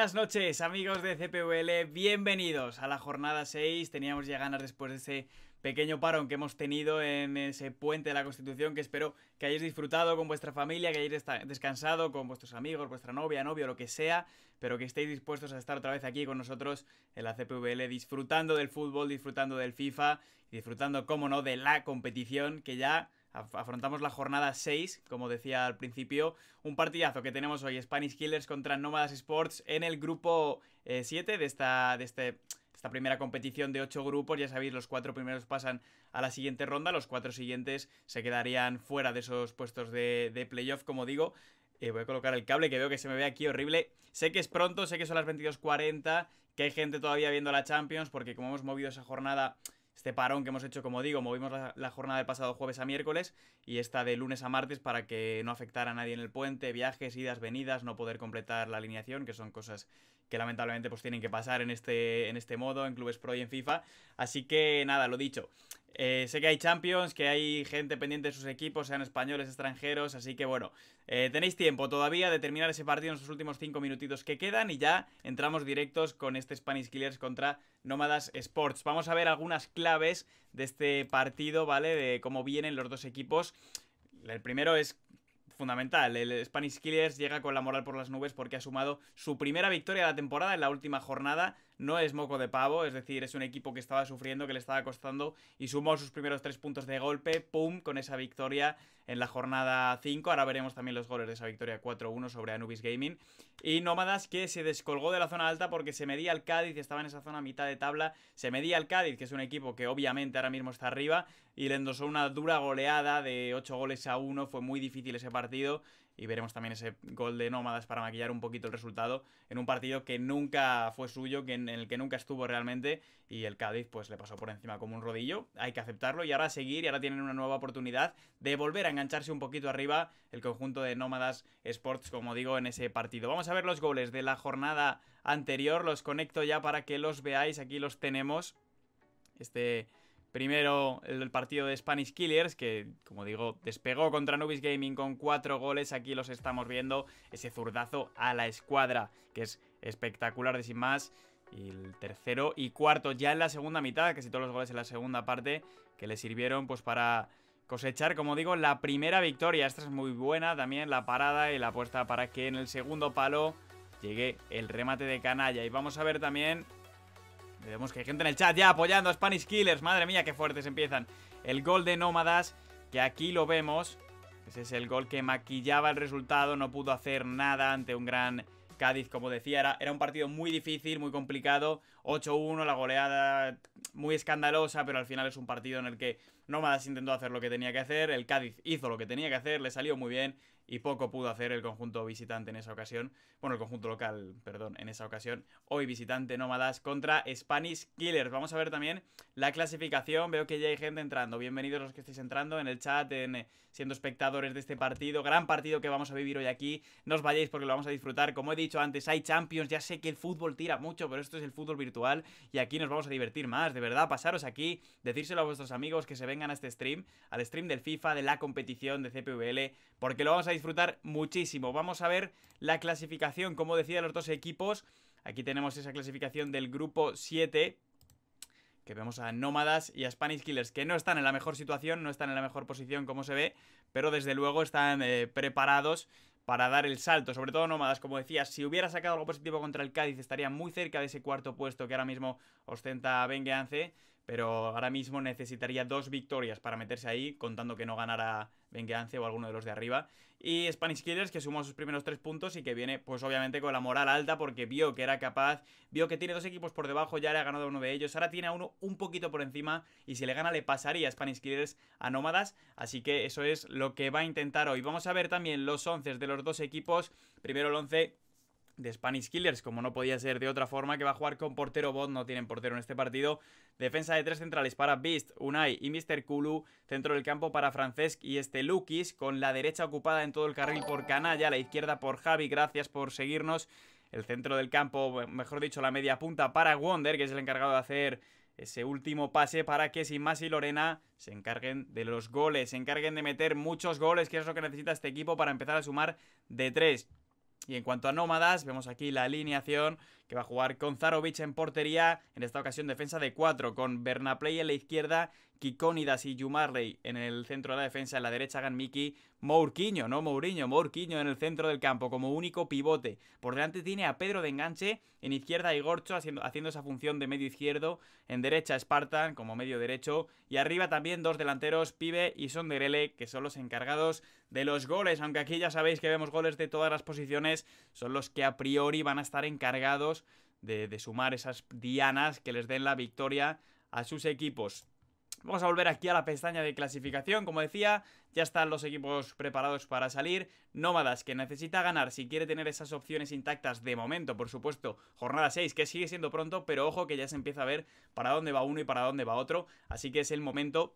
buenas noches amigos de CPVL, bienvenidos a la jornada 6. Teníamos ya ganas después de ese pequeño parón que hemos tenido en ese puente de la Constitución que espero que hayáis disfrutado con vuestra familia, que hayáis descansado con vuestros amigos, vuestra novia, novio, lo que sea, pero que estéis dispuestos a estar otra vez aquí con nosotros en la CPVL disfrutando del fútbol, disfrutando del FIFA, disfrutando, como no, de la competición que ya afrontamos la jornada 6, como decía al principio, un partidazo que tenemos hoy, Spanish Killers contra Nómadas Sports en el grupo 7 eh, de esta... De este esta primera competición de 8 grupos, ya sabéis, los 4 primeros pasan a la siguiente ronda, los cuatro siguientes se quedarían fuera de esos puestos de, playoff, como digo. Eh, voy a colocar el cable que veo que se me ve aquí horrible. Sé que es pronto, sé que son las 22.40, que hay gente todavía viendo la Champions, porque como hemos movido esa jornada, este parón que hemos hecho, como digo, movimos la, jornada del pasado jueves a miércoles y esta de lunes a martes para que no afectara a nadie en el puente, viajes, idas, venidas, no poder completar la alineación, que son cosas que lamentablemente pues tienen que pasar en este, en este modo, en Clubes Pro y en FIFA. Así que nada, lo dicho. Eh, sé que hay Champions, que hay gente pendiente de sus equipos, sean españoles, extranjeros, así que bueno, eh, tenéis tiempo todavía de terminar ese partido en los últimos 5 minutitos que quedan y ya entramos directos con este Spanish Killers contra Nómadas Sports. Vamos a ver algunas claves de este partido, ¿vale? De cómo vienen los dos equipos. El primero es fundamental. El Spanish Killers llega con la moral por las nubes porque ha sumado su primera victoria de la temporada en la última jornada no es moco de pavo, es decir, es un equipo que estaba sufriendo, que le estaba costando y sumó sus primeros tres puntos de golpe, ¡pum!, con esa victoria en la jornada 5. Ahora veremos también los goles de esa victoria 4-1 sobre Anubis Gaming. Y Nómadas que se descolgó de la zona alta porque se medía al Cádiz, estaba en esa zona mitad de tabla, se medía al Cádiz, que es un equipo que obviamente ahora mismo está arriba, y le endosó una dura goleada de 8 goles a 1, fue muy difícil ese partido y veremos también ese gol de Nómadas para maquillar un poquito el resultado en un partido que nunca fue suyo, que en el que nunca estuvo realmente y el Cádiz pues le pasó por encima como un rodillo, hay que aceptarlo y ahora seguir y ahora tienen una nueva oportunidad de volver a engancharse un poquito arriba el conjunto de Nómadas Sports, como digo, en ese partido. Vamos a ver los goles de la jornada anterior, los conecto ya para que los veáis, aquí los tenemos. Este Primero el partido de Spanish Killers, que como digo, despegó contra Nubis Gaming con cuatro goles. Aquí los estamos viendo, ese zurdazo a la escuadra, que es espectacular de sin más. Y el tercero y cuarto ya en la segunda mitad, casi todos los goles en la segunda parte, que le sirvieron pues para cosechar, como digo, la primera victoria. Esta es muy buena también, la parada y la apuesta para que en el segundo palo llegue el remate de canalla. Y vamos a ver también Vemos que hay gente en el chat ya apoyando a Spanish Killers. Madre mía, qué fuertes empiezan. El gol de Nómadas, que aquí lo vemos. Ese es el gol que maquillaba el resultado. No pudo hacer nada ante un gran Cádiz, como decía. Era, era un partido muy difícil, muy complicado. 8-1, la goleada muy escandalosa, pero al final es un partido en el que Nómadas intentó hacer lo que tenía que hacer. El Cádiz hizo lo que tenía que hacer, le salió muy bien y poco pudo hacer el conjunto visitante en esa ocasión. Bueno, el conjunto local, perdón, en esa ocasión. Hoy visitante nómadas contra Spanish Killers. Vamos a ver también la clasificación. Veo que ya hay gente entrando. Bienvenidos los que estáis entrando en el chat, en, eh, siendo espectadores de este partido. Gran partido que vamos a vivir hoy aquí. No os vayáis porque lo vamos a disfrutar. Como he dicho antes, hay Champions. Ya sé que el fútbol tira mucho, pero esto es el fútbol virtual y aquí nos vamos a divertir más. De verdad, pasaros aquí, decírselo a vuestros amigos que se vengan a este stream, al stream del FIFA, de la competición, de CPVL, porque lo vamos a disfrutar muchísimo. Vamos a ver la clasificación, como decía, los dos equipos. Aquí tenemos esa clasificación del grupo 7, que vemos a Nómadas y a Spanish Killers, que no están en la mejor situación, no están en la mejor posición como se ve, pero desde luego están eh, preparados para dar el salto, sobre todo Nómadas, como decía, si hubiera sacado algo positivo contra el Cádiz estaría muy cerca de ese cuarto puesto que ahora mismo ostenta Vengeance pero ahora mismo necesitaría dos victorias para meterse ahí, contando que no ganara Vengeance o alguno de los de arriba. Y Spanish Killers, que sumó sus primeros tres puntos y que viene, pues obviamente, con la moral alta, porque vio que era capaz, vio que tiene dos equipos por debajo, ya le ha ganado uno de ellos, ahora tiene a uno un poquito por encima, y si le gana, le pasaría a Spanish Killers a Nómadas. Así que eso es lo que va a intentar hoy. Vamos a ver también los once de los dos equipos. Primero el once de Spanish Killers, como no podía ser de otra forma, que va a jugar con portero bot, no tienen portero en este partido. Defensa de tres centrales para Beast, Unai y Mr. Kulu. Centro del campo para Francesc y este Lukis, con la derecha ocupada en todo el carril por Canalla, la izquierda por Javi, gracias por seguirnos. El centro del campo, mejor dicho, la media punta para Wonder, que es el encargado de hacer ese último pase para que sin más y Lorena se encarguen de los goles, se encarguen de meter muchos goles, que es lo que necesita este equipo para empezar a sumar de tres. Y en cuanto a nómadas, vemos aquí la alineación que va a jugar con Zarovic en portería, en esta ocasión defensa de 4, con Bernapley en la izquierda, Kikónidas y Jumarley en el centro de la defensa, en la derecha Ganmiki, Mourquiño, no Mourinho, Mourquiño en el centro del campo como único pivote. Por delante tiene a Pedro de enganche, en izquierda Igorcho haciendo, haciendo esa función de medio izquierdo, en derecha Spartan como medio derecho y arriba también dos delanteros, Pibe y Sonderele, que son los encargados de los goles, aunque aquí ya sabéis que vemos goles de todas las posiciones, son los que a priori van a estar encargados de, sumar esas dianas que les den la victoria a sus equipos. Vamos a volver aquí a la pestaña de clasificación, como decía, ya están los equipos preparados para salir. Nómadas, que necesita ganar si quiere tener esas opciones intactas de momento, por supuesto. Jornada 6, que sigue siendo pronto, pero ojo que ya se empieza a ver para dónde va uno y para dónde va otro. Así que es el momento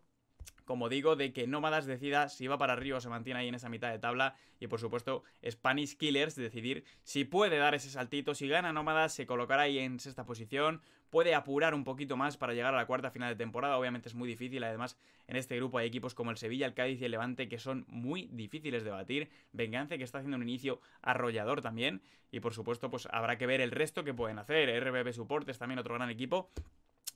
como digo, de que Nómadas decida si va para arriba o se mantiene ahí en esa mitad de tabla. Y por supuesto, Spanish Killers decidir si puede dar ese saltito. Si gana Nómadas, se colocará ahí en sexta posición. Puede apurar un poquito más para llegar a la cuarta final de temporada. Obviamente es muy difícil. Además, en este grupo hay equipos como el Sevilla, el Cádiz y el Levante que son muy difíciles de batir. Venganza que está haciendo un inicio arrollador también. Y por supuesto, pues habrá que ver el resto que pueden hacer. RBB Supportes también otro gran equipo.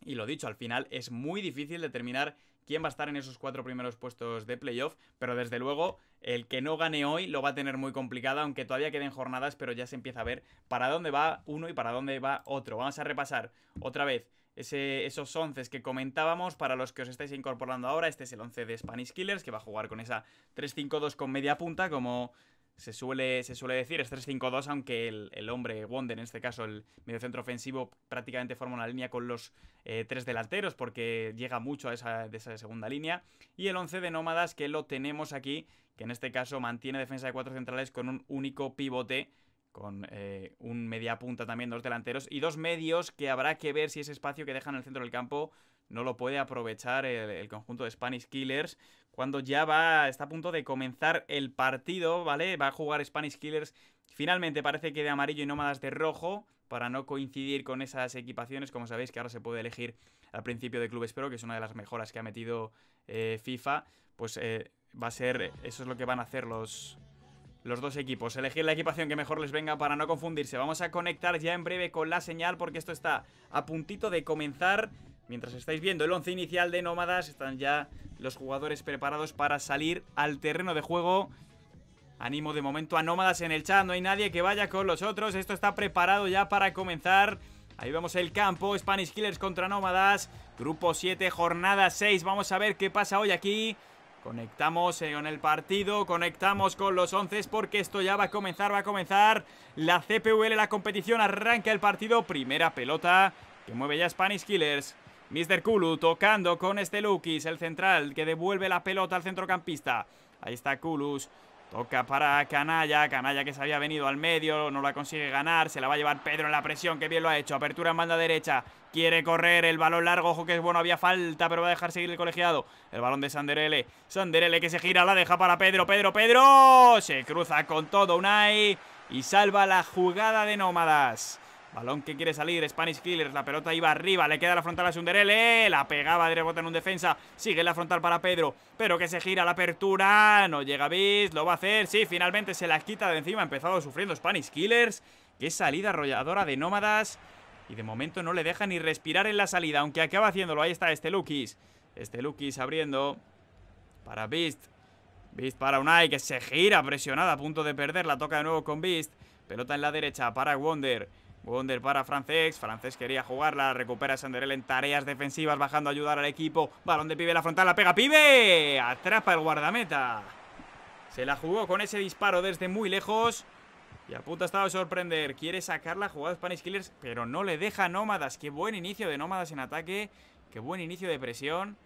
Y lo dicho, al final es muy difícil determinar quién va a estar en esos cuatro primeros puestos de playoff, pero desde luego el que no gane hoy lo va a tener muy complicado, aunque todavía queden jornadas, pero ya se empieza a ver para dónde va uno y para dónde va otro. Vamos a repasar otra vez esos 11 que comentábamos para los que os estáis incorporando ahora. Este es el 11 de Spanish Killers, que va a jugar con esa 3-5-2 con media punta, como se suele, se suele decir, es 3-5-2, aunque el, hombre Wonder, en este caso el mediocentro ofensivo, prácticamente forma una línea con los eh, tres delanteros, porque llega mucho a esa, esa segunda línea. Y el 11 de nómadas, que lo tenemos aquí, que en este caso mantiene defensa de cuatro centrales con un único pivote, con eh, un media punta también, dos delanteros, y dos medios que habrá que ver si ese espacio que dejan en el centro del campo no lo puede aprovechar el, conjunto de Spanish Killers, cuando ya va, está a punto de comenzar el partido, ¿vale? Va a jugar Spanish Killers. Finalmente parece que de amarillo y nómadas de rojo, para no coincidir con esas equipaciones, como sabéis que ahora se puede elegir al principio de Club Espero que es una de las mejoras que ha metido eh, FIFA, pues eh, va a ser, eso es lo que van a hacer los, los dos equipos. Elegir la equipación que mejor les venga para no confundirse. Vamos a conectar ya en breve con la señal porque esto está a puntito de comenzar. Mientras estáis viendo el once inicial de Nómadas, están ya los jugadores preparados para salir al terreno de juego. Animo de momento a Nómadas en el chat, no hay nadie que vaya con los otros. Esto está preparado ya para comenzar. Ahí vemos el campo, Spanish Killers contra Nómadas. Grupo 7, jornada 6. Vamos a ver qué pasa hoy aquí. Conectamos en eh, el partido, conectamos con los 11 porque esto ya va a comenzar, va a comenzar la CPVL, la competición, arranca el partido, primera pelota que mueve ya Spanish Killers. Mr. Kulu tocando con este Lukis, el central que devuelve la pelota al centrocampista. Ahí está Kulus. Toca para Canalla, Canalla que se había venido al medio, no la consigue ganar, se la va a llevar Pedro en la presión, que bien lo ha hecho, apertura en banda derecha, quiere correr, el balón largo, ojo que es bueno, había falta, pero va a dejar seguir el colegiado, el balón de Sanderele, Sanderele que se gira, la deja para Pedro, Pedro, Pedro, se cruza con todo Unai y salva la jugada de Nómadas. Balón que quiere salir, Spanish Killers, la pelota iba arriba, le queda la frontal a Sunderele, la pegaba de rebota en un defensa, sigue la frontal para Pedro, pero que se gira la apertura, no llega Beast, lo va a hacer, sí, finalmente se la quita de encima, ha empezado sufriendo Spanish Killers, qué salida arrolladora de nómadas, y de momento no le deja ni respirar en la salida, aunque acaba haciéndolo, ahí está este Lukis, este Lukis abriendo para Beast, Beast para Unai, que se gira presionada a punto de perder, la toca de nuevo con Beast, pelota en la derecha para Wonder, Wonder para Francés, Francés quería jugarla, recupera Sanderel en tareas defensivas, bajando a ayudar al equipo, balón de Pibe, la frontal, la pega Pibe, atrapa el guardameta. Se la jugó con ese disparo desde muy lejos y a punto ha estado de sorprender, quiere sacarla, jugado jugada Spanish Killers, pero no le deja Nómadas, qué buen inicio de Nómadas en ataque, qué buen inicio de presión.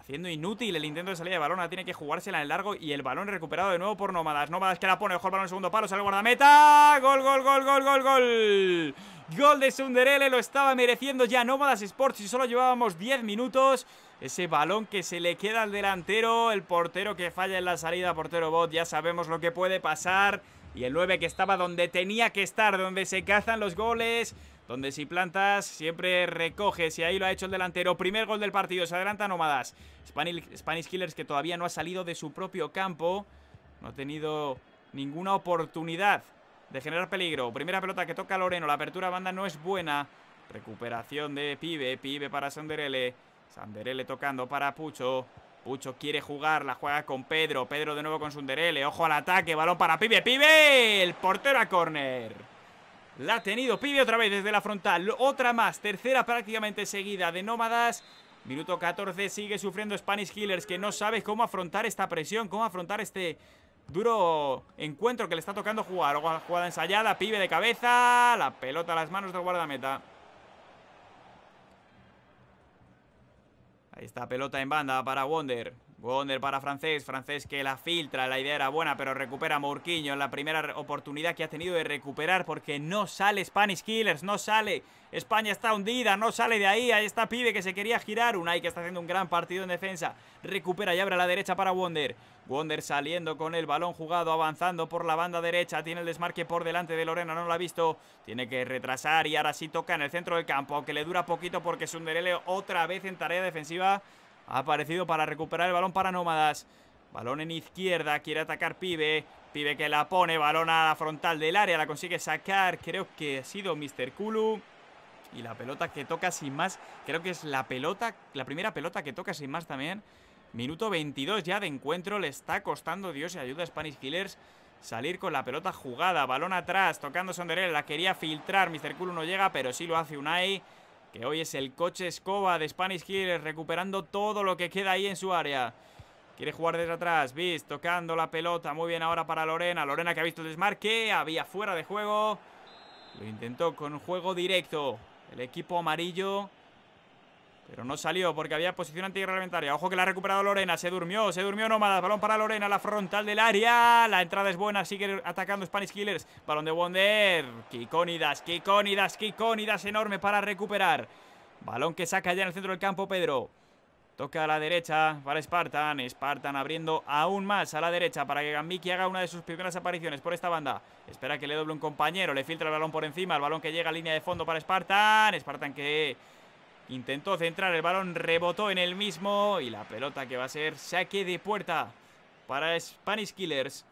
Haciendo inútil el intento de salida de balón. tiene que jugársela en el largo y el balón recuperado de nuevo por Nómadas. Nómadas que la pone, el balón en segundo palo, sale el guardameta. Gol, gol, gol, gol, gol, gol. Gol de Sunderele, lo estaba mereciendo ya Nómadas Sports y solo llevábamos 10 minutos. Ese balón que se le queda al delantero, el portero que falla en la salida, portero bot, ya sabemos lo que puede pasar. Y el 9 que estaba donde tenía que estar, donde se cazan los goles. Donde si plantas, siempre recoges. Y ahí lo ha hecho el delantero. Primer gol del partido. Se adelanta Nómadas. Spanish, Killers que todavía no ha salido de su propio campo. No ha tenido ninguna oportunidad de generar peligro. Primera pelota que toca Loreno. La apertura banda no es buena. Recuperación de Pibe. Pibe para Sanderele. Sanderele tocando para Pucho. Pucho quiere jugar, la juega con Pedro. Pedro de nuevo con Sanderele. Ojo al ataque, balón para Pibe. Pibe, el portero a córner. La ha tenido Pibe otra vez desde la frontal. Otra más. Tercera prácticamente seguida de Nómadas. Minuto 14. Sigue sufriendo Spanish Killers que no sabe cómo afrontar esta presión. Cómo afrontar este duro encuentro que le está tocando jugar. Jugada ensayada. Pibe de cabeza. La pelota a las manos del guardameta. Ahí está pelota en banda para Wonder. Wonder para Francés, Francés que la filtra, la idea era buena, pero recupera Mourquiño en la primera oportunidad que ha tenido de recuperar porque no sale Spanish Killers, no sale. España está hundida, no sale de ahí, ahí está Pibe que se quería girar, Unai que está haciendo un gran partido en defensa, recupera y abre la derecha para Wonder. Wonder saliendo con el balón jugado, avanzando por la banda derecha, tiene el desmarque por delante de Lorena, no lo ha visto, tiene que retrasar y ahora sí toca en el centro del campo, aunque le dura poquito porque Sunderele otra vez en tarea defensiva ha aparecido para recuperar el balón para Nómadas. Balón en izquierda, quiere atacar Pibe. Pibe que la pone, balón a la frontal del área, la consigue sacar. Creo que ha sido Mr. Kulu. Y la pelota que toca sin más, creo que es la pelota, la primera pelota que toca sin más también. Minuto 22 ya de encuentro, le está costando Dios y ayuda a Spanish Killers salir con la pelota jugada. Balón atrás, tocando Sonderel, la quería filtrar, Mr. Kulu no llega, pero sí lo hace Unai que hoy es el coche escoba de Spanish Hills recuperando todo lo que queda ahí en su área. Quiere jugar desde atrás, Bis tocando la pelota, muy bien ahora para Lorena. Lorena que ha visto el desmarque, había fuera de juego. Lo intentó con un juego directo. El equipo amarillo pero no salió porque había posición reglamentaria. Ojo que la ha recuperado Lorena. Se durmió, se durmió Nómadas. Balón para Lorena, la frontal del área. La entrada es buena, sigue atacando Spanish Killers. Balón de Wonder. Kikónidas, Kikónidas, Kikónidas enorme para recuperar. Balón que saca ya en el centro del campo Pedro. Toca a la derecha para Spartan. Spartan abriendo aún más a la derecha para que Gambiki haga una de sus primeras apariciones por esta banda. Espera que le doble un compañero. Le filtra el balón por encima. El balón que llega a línea de fondo para Spartan. Spartan que Intentó centrar el balón, rebotó en el mismo y la pelota que va a ser saque de puerta para Spanish Killers.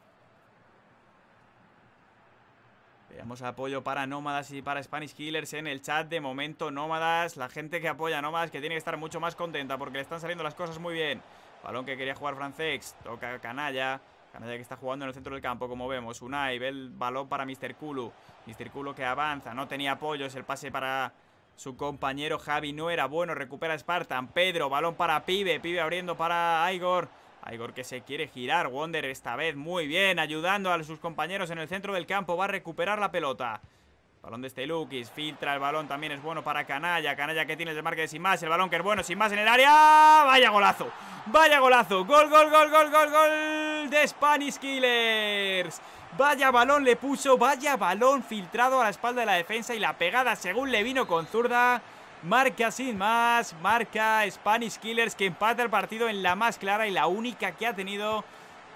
Veamos apoyo para Nómadas y para Spanish Killers en el chat. De momento, Nómadas, la gente que apoya a Nómadas, que tiene que estar mucho más contenta porque le están saliendo las cosas muy bien. Balón que quería jugar Francex, toca Canalla. Canalla que está jugando en el centro del campo, como vemos. Unai, ve el balón para Mr. Kulu. Mr. Kulu que avanza, no tenía apoyo, es el pase para su compañero Javi no era bueno, recupera Spartan. Pedro, balón para Pibe, Pibe abriendo para Igor. Igor que se quiere girar, Wonder esta vez muy bien, ayudando a sus compañeros en el centro del campo, va a recuperar la pelota. Balón de Stelukis, filtra el balón, también es bueno para Canalla. Canalla que tiene el desmarque de más, el balón que es bueno, sin más en el área. ¡Vaya golazo! ¡Vaya golazo! ¡Gol, gol, gol, gol, gol, gol! de Spanish Killers. Vaya balón le puso, vaya balón filtrado a la espalda de la defensa y la pegada según le vino con zurda. Marca sin más, marca Spanish Killers que empata el partido en la más clara y la única que ha tenido.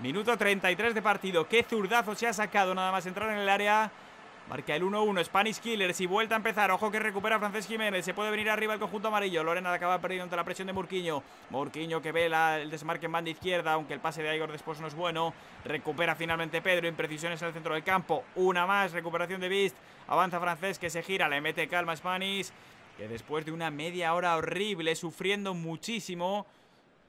Minuto 33 de partido, qué zurdazo se ha sacado nada más entrar en el área. Marca el 1-1, Spanish Killers y vuelta a empezar. Ojo que recupera Francés Jiménez. Se puede venir arriba el conjunto amarillo. Lorena acaba perdiendo ante la presión de Murquiño. Murquiño que vela el desmarque en banda izquierda, aunque el pase de Igor después no es bueno. Recupera finalmente Pedro. Imprecisiones en el centro del campo. Una más, recuperación de Bist. Avanza Francés que se gira, le mete calma a Spanish. Que después de una media hora horrible, sufriendo muchísimo,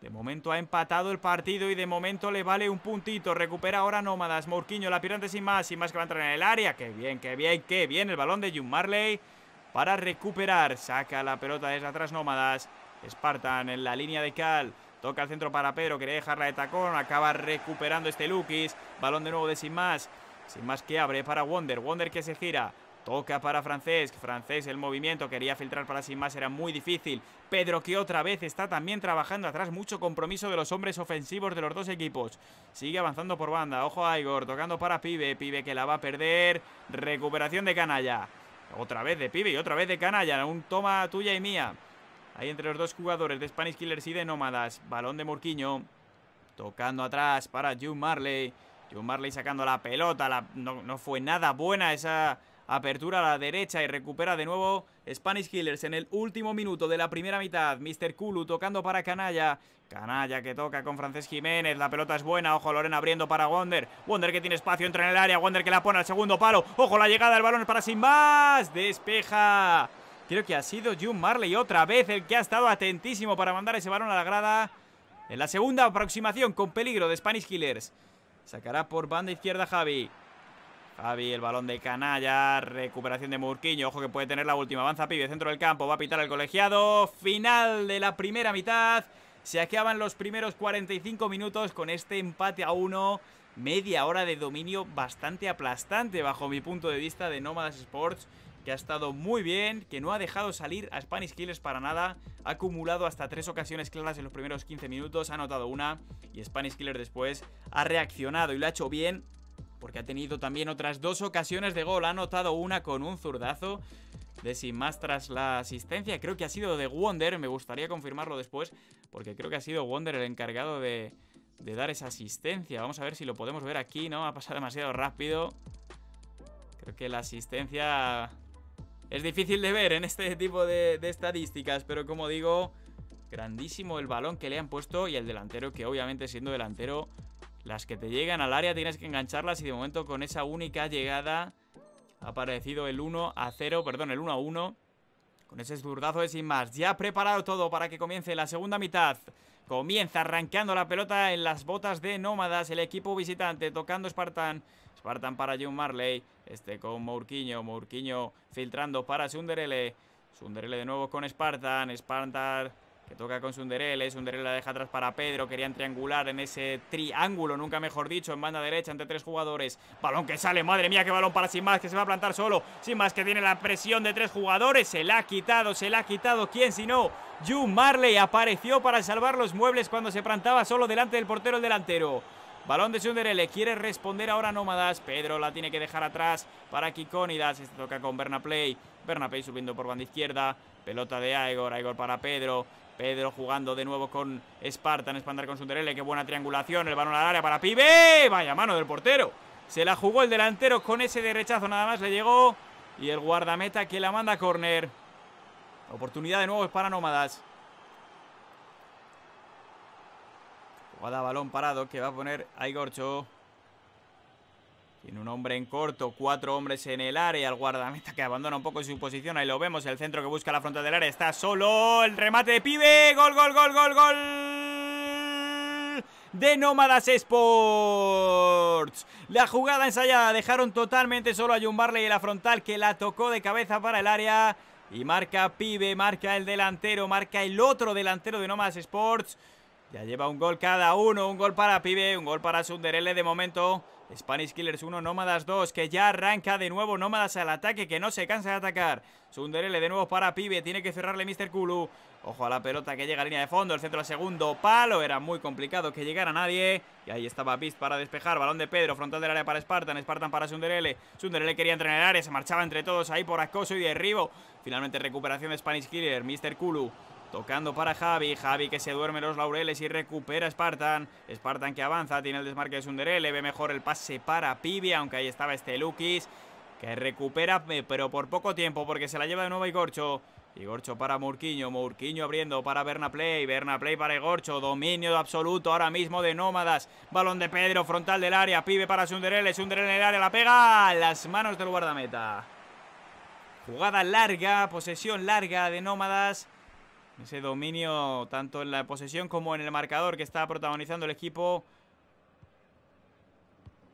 de momento ha empatado el partido y de momento le vale un puntito. Recupera ahora Nómadas. Murquiño la pirante sin más. Sin más que va a entrar en el área. Qué bien, qué bien, qué bien. El balón de Jun Marley para recuperar. Saca la pelota desde atrás Nómadas. Spartan en la línea de Cal. Toca al centro para Pedro. Quería dejarla de tacón. Acaba recuperando este Lukis. Balón de nuevo de sin más. Sin más que abre para Wonder. Wonder que se gira. Toca para Francés, Francés el movimiento, quería filtrar para sin más, era muy difícil. Pedro que otra vez está también trabajando atrás, mucho compromiso de los hombres ofensivos de los dos equipos. Sigue avanzando por banda, ojo a Igor, tocando para Pibe, Pibe que la va a perder, recuperación de Canalla. Otra vez de Pibe y otra vez de Canalla, un toma tuya y mía. Ahí entre los dos jugadores de Spanish Killers y de Nómadas, balón de Murquiño, tocando atrás para June Marley. June Marley sacando la pelota, no fue nada buena esa Apertura a la derecha y recupera de nuevo Spanish Killers en el último minuto de la primera mitad. Mr. Kulu tocando para Canalla. Canalla que toca con Francés Jiménez. La pelota es buena. Ojo, Lorena abriendo para Wonder. Wonder que tiene espacio, entra en el área. Wonder que la pone al segundo palo. Ojo, la llegada del balón es para sin más. Despeja. Creo que ha sido June Marley otra vez el que ha estado atentísimo para mandar ese balón a la grada. En la segunda aproximación con peligro de Spanish Killers. Sacará por banda izquierda Javi. Javi, el balón de Canalla, recuperación de Murquiño, ojo que puede tener la última, avanza Pibe, centro del campo, va a pitar al colegiado, final de la primera mitad, se acaban los primeros 45 minutos con este empate a uno, media hora de dominio bastante aplastante bajo mi punto de vista de Nómadas Sports, que ha estado muy bien, que no ha dejado salir a Spanish Killers para nada, ha acumulado hasta tres ocasiones claras en los primeros 15 minutos, ha anotado una y Spanish Killer después ha reaccionado y lo ha hecho bien porque ha tenido también otras dos ocasiones de gol. Ha anotado una con un zurdazo de sin más tras la asistencia. Creo que ha sido de Wonder, me gustaría confirmarlo después, porque creo que ha sido Wonder el encargado de, dar esa asistencia. Vamos a ver si lo podemos ver aquí, ¿no? Ha pasado demasiado rápido. Creo que la asistencia es difícil de ver en este tipo de estadísticas, pero como digo, grandísimo el balón que le han puesto y el delantero que obviamente siendo delantero las que te llegan al área tienes que engancharlas y de momento con esa única llegada ha aparecido el 1 a 0, perdón, el 1 a 1. Con ese zurdazo de sin más. Ya preparado todo para que comience la segunda mitad. Comienza arrancando la pelota en las botas de Nómadas. El equipo visitante tocando Spartan. Spartan para John Marley. Este con Mourquiño. Mourquiño filtrando para Sunderele. Sunderele de nuevo con Spartan. Spartan que toca con Sunderele, Sunderele la deja atrás para Pedro, querían triangular en ese triángulo, nunca mejor dicho, en banda derecha ante tres jugadores, balón que sale, madre mía, qué balón para Sin más, que se va a plantar solo, Sin más que tiene la presión de tres jugadores, se la ha quitado, se la ha quitado, ¿quién si no? Yu Marley apareció para salvar los muebles cuando se plantaba solo delante del portero el delantero. Balón de Sunderele, quiere responder ahora Nómadas, Pedro la tiene que dejar atrás para Kikónidas, se este toca con Bernaplay, Bernaplay subiendo por banda izquierda, pelota de Aigor, Aigor para Pedro, Pedro jugando de nuevo con Spartan. Espandar con Sunderele. Qué buena triangulación. El balón al área para Pibe. Vaya mano del portero. Se la jugó el delantero con ese de rechazo. Nada más le llegó. Y el guardameta que la manda a córner. Oportunidad de nuevo es para Nómadas. Jugada balón parado que va a poner a Igorcho. Tiene un hombre en corto, cuatro hombres en el área. El guardameta que abandona un poco su posición. Ahí lo vemos. El centro que busca la frontal del área está solo. El remate de pibe. Gol, gol, gol, gol, gol. De Nómadas Sports. La jugada ensayada dejaron totalmente solo a Jumbarley y la frontal que la tocó de cabeza para el área. Y marca Pibe, marca el delantero, marca el otro delantero de Nómadas Sports. Ya lleva un gol cada uno, un gol para Pibe, un gol para Sunderele de momento. Spanish Killers 1, Nómadas 2, que ya arranca de nuevo Nómadas al ataque, que no se cansa de atacar. Sunderele de nuevo para Pibe, tiene que cerrarle Mr. Kulu. Ojo a la pelota que llega a línea de fondo, el centro al segundo palo, era muy complicado que llegara nadie. Y ahí estaba Beast para despejar, balón de Pedro, frontal del área para Spartan, Spartan para Sunderele. Sunderele quería entrenar el área, se marchaba entre todos ahí por acoso y derribo. Finalmente recuperación de Spanish Killer, Mr. Kulu. Tocando para Javi, Javi que se duerme los laureles y recupera Spartan. Spartan que avanza, tiene el desmarque de Sunderele, ve mejor el pase para Pibe, aunque ahí estaba este Lukis. Que recupera, eh, pero por poco tiempo, porque se la lleva de nuevo Igorcho. Igorcho para Murquiño, Murquiño abriendo para Bernaplay, Bernaplay para Igorcho, dominio absoluto ahora mismo de Nómadas, balón de Pedro, frontal del área, pibe para Sunderele, Sunderele en el área, la pega, las manos del guardameta. Jugada larga, posesión larga de Nómadas, ese dominio tanto en la posesión como en el marcador que está protagonizando el equipo.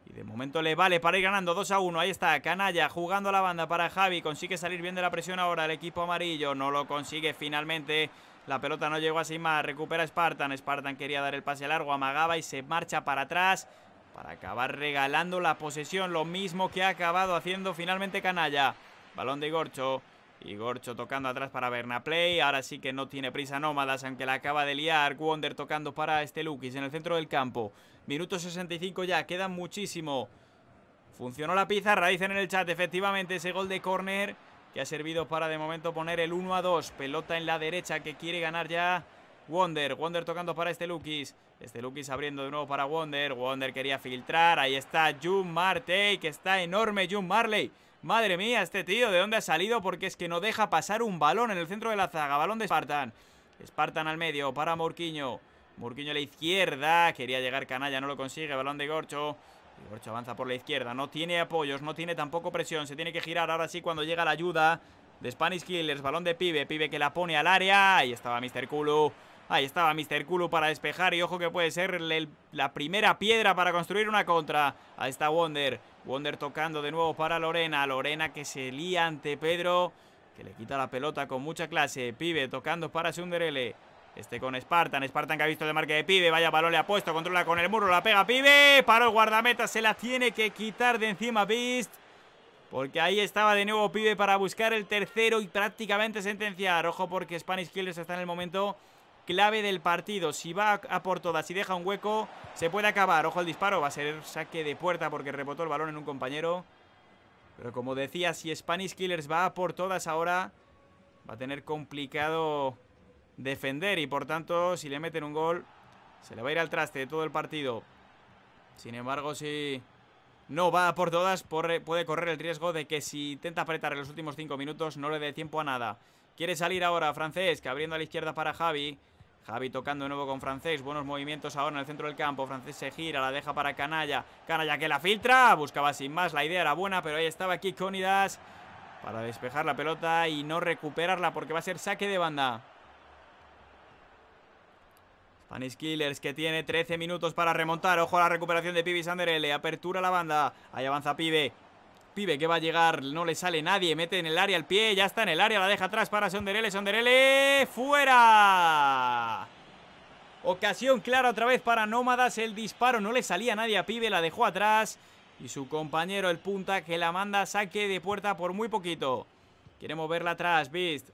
Y de momento le vale para ir ganando 2 a 1. Ahí está, Canalla jugando a la banda para Javi. Consigue salir bien de la presión ahora el equipo amarillo. No lo consigue finalmente. La pelota no llegó a más. Recupera Spartan. Spartan quería dar el pase largo. a Amagaba y se marcha para atrás. Para acabar regalando la posesión. Lo mismo que ha acabado haciendo finalmente Canalla. Balón de Gorcho. Y Gorcho tocando atrás para play. Ahora sí que no tiene prisa Nómadas, aunque la acaba de liar. Wonder tocando para este Lukis en el centro del campo. Minuto 65 ya, queda muchísimo. Funcionó la pizarra, dicen en el chat, efectivamente, ese gol de corner que ha servido para de momento poner el 1 a 2. Pelota en la derecha que quiere ganar ya Wonder. Wonder tocando para este Lukis. Este Lukis abriendo de nuevo para Wonder. Wonder quería filtrar. Ahí está Jun Marte, que está enorme Jun Marley. Madre mía, este tío, ¿de dónde ha salido? Porque es que no deja pasar un balón en el centro de la zaga. Balón de Spartan. Spartan al medio para Morquiño. Morquiño a la izquierda. Quería llegar Canalla, no lo consigue. Balón de Gorcho. Gorcho avanza por la izquierda. No tiene apoyos, no tiene tampoco presión. Se tiene que girar ahora sí cuando llega la ayuda de Spanish Killers. Balón de Pibe. Pibe que la pone al área. Ahí estaba Mr. Kulu. Ahí estaba Mr. Culo para despejar y ojo que puede ser la primera piedra para construir una contra. Ahí está Wonder. Wonder tocando de nuevo para Lorena. Lorena que se lía ante Pedro, que le quita la pelota con mucha clase. Pibe tocando para Sunderele. Este con Spartan. Spartan que ha visto de marca de Pibe. Vaya balón le ha puesto. Controla con el muro. La pega Pibe. Paró el guardameta. Se la tiene que quitar de encima Beast. Porque ahí estaba de nuevo Pibe para buscar el tercero y prácticamente sentenciar. Ojo porque Spanish Killers está en el momento clave del partido. Si va a por todas y deja un hueco, se puede acabar. Ojo al disparo, va a ser saque de puerta porque rebotó el balón en un compañero. Pero como decía, si Spanish Killers va a por todas ahora, va a tener complicado defender. Y por tanto, si le meten un gol, se le va a ir al traste de todo el partido. Sin embargo, si no va a por todas, puede correr el riesgo de que si intenta apretar en los últimos 5 minutos, no le dé tiempo a nada. Quiere salir ahora Francés, que abriendo a la izquierda para Javi. Javi tocando de nuevo con Francés. Buenos movimientos ahora en el centro del campo. Francés se gira, la deja para Canalla. Canalla que la filtra. Buscaba sin más. La idea era buena, pero ahí estaba aquí Cónidas para despejar la pelota y no recuperarla porque va a ser saque de banda. Spanish Killers que tiene 13 minutos para remontar. Ojo a la recuperación de Pibi Sanderele. Apertura la banda. Ahí avanza Pibe pibe que va a llegar, no le sale nadie, mete en el área el pie, ya está en el área, la deja atrás para Sonderele, Sonderele, ¡fuera! Ocasión clara otra vez para Nómadas, el disparo no le salía nadie a pibe, la dejó atrás y su compañero el punta que la manda saque de puerta por muy poquito. Quiere moverla atrás, Beast,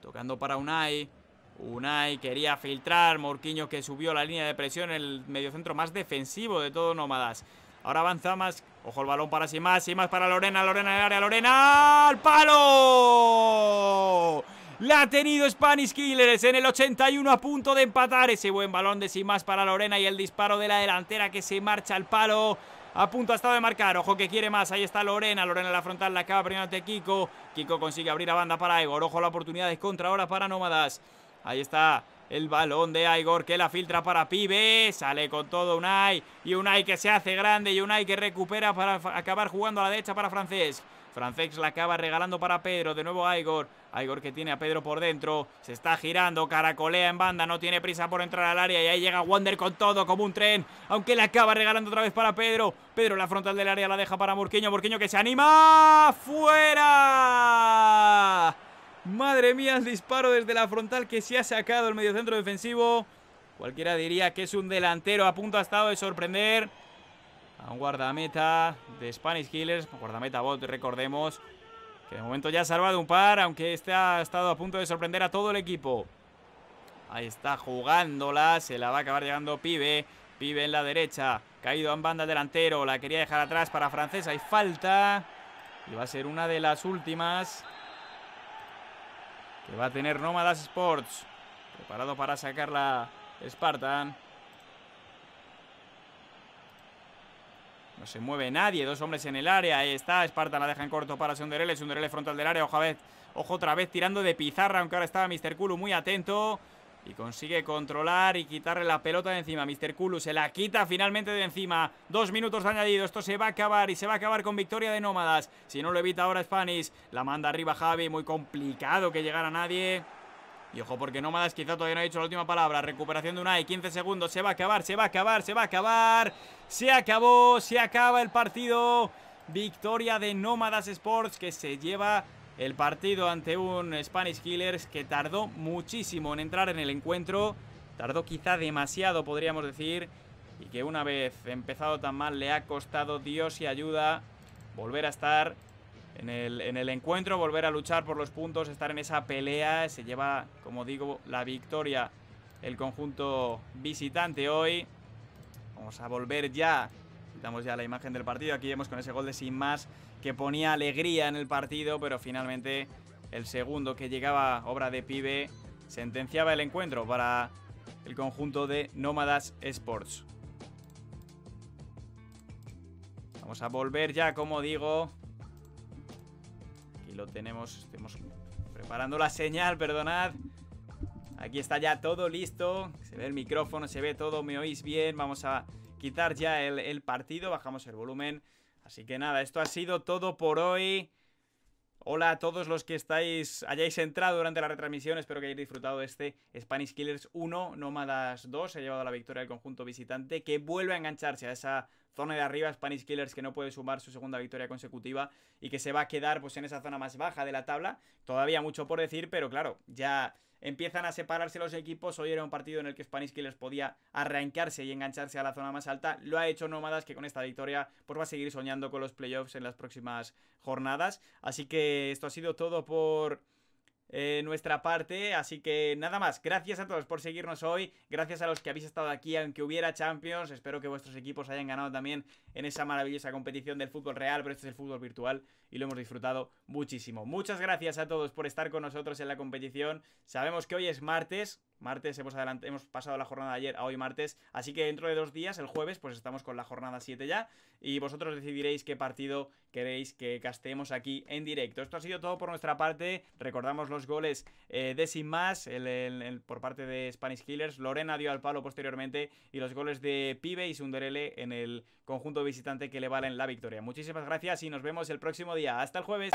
tocando para Unai. Unai quería filtrar, Morquiño que subió la línea de presión, el mediocentro más defensivo de todo Nómadas. Ahora avanza más Ojo el balón para Simas, Simas para Lorena, Lorena en el área, Lorena al palo. La ha tenido Spanish Killers en el 81 a punto de empatar ese buen balón de Simas para Lorena y el disparo de la delantera que se marcha al palo. A punto ha estado de marcar, ojo que quiere más, ahí está Lorena, Lorena en la frontal, la acaba primero ante Kiko. Kiko consigue abrir la banda para Egor, ojo la oportunidad de contra ahora para Nómadas. Ahí está el balón de Aigor que la filtra para Pibe. Sale con todo un Unai. Y un hay que se hace grande. Y un Unai que recupera para acabar jugando a la derecha para Francés. Francés la acaba regalando para Pedro. De nuevo Igor, Aigor que tiene a Pedro por dentro. Se está girando. Caracolea en banda. No tiene prisa por entrar al área. Y ahí llega Wander con todo como un tren. Aunque la acaba regalando otra vez para Pedro. Pedro la frontal del área la deja para Murquiño. Murquiño que se anima. ¡Fuera! Madre mía, el disparo desde la frontal que se ha sacado el mediocentro defensivo. Cualquiera diría que es un delantero a punto ha estado de sorprender. A un guardameta de Spanish Killers. Guardameta bot, recordemos. Que de momento ya ha salvado un par, aunque este ha estado a punto de sorprender a todo el equipo. Ahí está jugándola. Se la va a acabar llegando Pibe. Pibe en la derecha. Caído en banda delantero. La quería dejar atrás para Francesa. Hay falta. Y va a ser una de las últimas que va a tener Nómadas Sports. Preparado para sacar la Spartan. No se mueve nadie, dos hombres en el área, ahí está, Spartan la deja en corto para Sunderele, Sunderele frontal del área, ojo, ojo otra vez tirando de pizarra, aunque ahora estaba Mr. Kulu muy atento, y consigue controlar y quitarle la pelota de encima. Mr. Kulu se la quita finalmente de encima. Dos minutos añadidos. añadido. Esto se va a acabar y se va a acabar con victoria de Nómadas. Si no lo evita ahora Spanish, la manda arriba Javi. Muy complicado que llegara nadie. Y ojo porque Nómadas quizá todavía no ha dicho la última palabra. Recuperación de Unai, 15 segundos. Se va a acabar, se va a acabar, se va a acabar. Se acabó, se acaba el partido. Victoria de Nómadas Sports que se lleva el partido ante un Spanish Killers que tardó muchísimo en entrar en el encuentro, tardó quizá demasiado podríamos decir, y que una vez empezado tan mal le ha costado Dios y ayuda volver a estar en el, encuentro, volver a luchar por los puntos, estar en esa pelea. Se lleva, como digo, la victoria el conjunto visitante hoy. Vamos a volver ya. Quitamos ya la imagen del partido. Aquí vemos con ese gol de sin más que ponía alegría en el partido, pero finalmente el segundo que llegaba, obra de pibe, sentenciaba el encuentro para el conjunto de Nómadas Sports. Vamos a volver ya, como digo. Aquí lo tenemos, estamos preparando la señal, perdonad. Aquí está ya todo listo. Se ve el micrófono, se ve todo, me oís bien. Vamos a quitar ya el partido, bajamos el volumen. Así que nada, esto ha sido todo por hoy. Hola a todos los que estáis, hayáis entrado durante la retransmisión, espero que hayáis disfrutado de este Spanish Killers 1, Nómadas 2, se ha llevado la victoria del conjunto visitante, que vuelve a engancharse a esa zona de arriba, Spanish Killers que no puede sumar su segunda victoria consecutiva y que se va a quedar pues en esa zona más baja de la tabla, todavía mucho por decir, pero claro, ya empiezan a separarse los equipos. Hoy era un partido en el que Spanish les podía arrancarse y engancharse a la zona más alta. Lo ha hecho Nómadas, que con esta victoria pues va a seguir soñando con los playoffs en las próximas jornadas. Así que esto ha sido todo por eh, nuestra parte. Así que nada más, gracias a todos por seguirnos hoy, gracias a los que habéis estado aquí aunque hubiera Champions, espero que vuestros equipos hayan ganado también en esa maravillosa competición del fútbol real, pero este es el fútbol virtual y lo hemos disfrutado muchísimo. Muchas gracias a todos por estar con nosotros en la competición, sabemos que hoy es martes, martes, hemos, hemos pasado la jornada de ayer a hoy martes, así que dentro de dos días, el jueves, pues estamos con la jornada 7 ya, y vosotros decidiréis qué partido queréis que castemos aquí en directo. Esto ha sido todo por nuestra parte, recordamos los goles eh, de Sin Más, por parte de Spanish Killers, Lorena dio al palo posteriormente, y los goles de Pibe y Sunderele en el conjunto visitante que le valen la victoria. Muchísimas gracias y nos vemos el próximo día. Hasta el jueves.